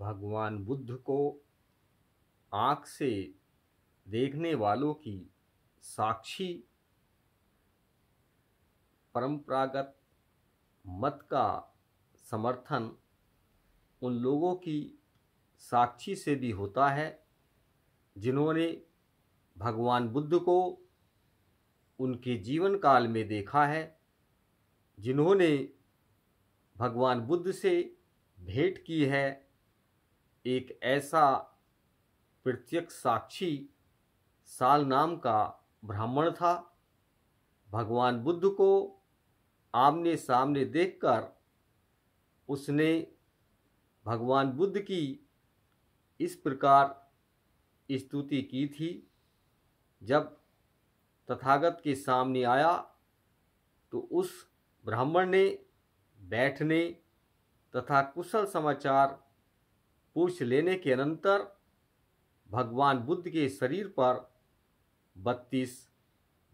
भगवान बुद्ध को आँख से देखने वालों की साक्षी परंपरागत मत का समर्थन उन लोगों की साक्षी से भी होता है जिन्होंने भगवान बुद्ध को उनके जीवन काल में देखा है जिन्होंने भगवान बुद्ध से भेंट की है एक ऐसा प्रत्यक्ष साक्षी साल नाम का ब्राह्मण था भगवान बुद्ध को आमने सामने देखकर उसने भगवान बुद्ध की इस प्रकार स्तुति की थी जब तथागत के सामने आया तो उस ब्राह्मण ने बैठने तथा कुशल समाचार पूछ लेने के अनंतर भगवान बुद्ध के शरीर पर बत्तीस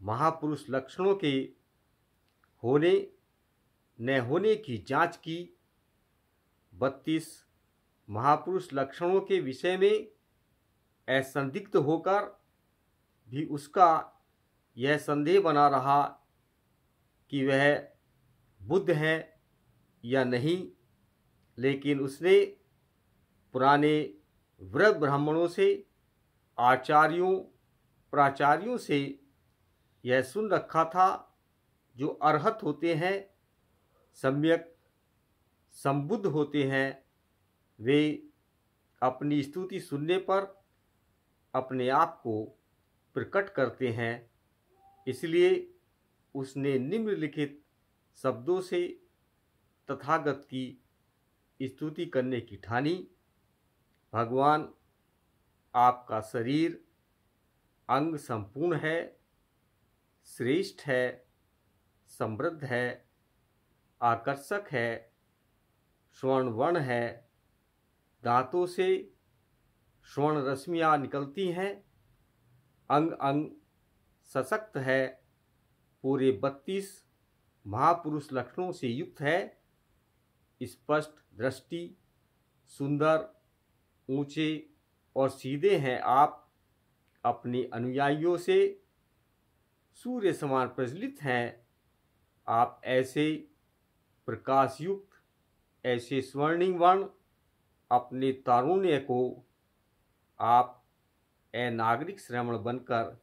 महापुरुष लक्षणों के होने न होने की जांच की बत्तीस महापुरुष लक्षणों के विषय में असंदिग्ध होकर भी उसका यह संदेह बना रहा कि वह बुद्ध हैं या नहीं लेकिन उसने पुराने व्रत ब्राह्मणों से आचार्यों प्राचार्यों से यह सुन रखा था जो अर्हत होते हैं सम्यक संबुद्ध होते हैं वे अपनी स्तुति सुनने पर अपने आप को प्रकट करते हैं इसलिए उसने निम्नलिखित शब्दों से तथागत की स्तुति करने की ठानी भगवान आपका शरीर अंग संपूर्ण है श्रेष्ठ है समृद्ध है आकर्षक है स्वर्ण वर्ण है दांतों से स्वर्ण रश्मियाँ निकलती हैं अंग अंग सशक्त है पूरे बत्तीस महापुरुष लक्षणों से युक्त है स्पष्ट दृष्टि सुंदर ऊंचे और सीधे हैं आप अपने अनुयायियों से सूर्य समान प्रज्वलित हैं आप ऐसे प्रकाशयुक्त ऐसे स्वर्णिम वर्ण अपने तारुण्य को आप ए नागरिक श्रवण बनकर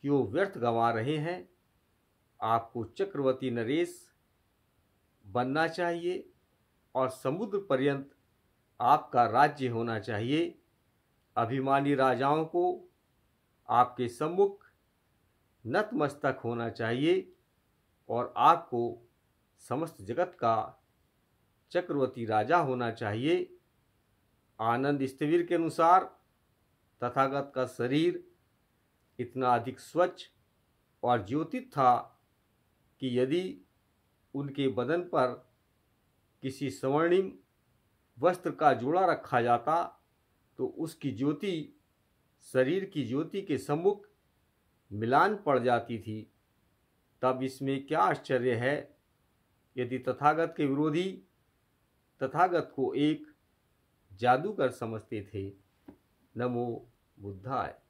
क्यों व्यर्थ गंवा रहे हैं आपको चक्रवर्ती नरेश बनना चाहिए और समुद्र पर्यंत आपका राज्य होना चाहिए अभिमानी राजाओं को आपके सम्मुख नतमस्तक होना चाहिए और आपको समस्त जगत का चक्रवर्ती राजा होना चाहिए आनंद स्थिविर के अनुसार तथागत का शरीर इतना अधिक स्वच्छ और ज्योतित था कि यदि उनके बदन पर किसी स्वर्णिम वस्त्र का जोड़ा रखा जाता तो उसकी ज्योति शरीर की ज्योति के सम्मुख मिलान पड़ जाती थी तब इसमें क्या आश्चर्य है यदि तथागत के विरोधी तथागत को एक जादूगर समझते थे नमो बुद्धाय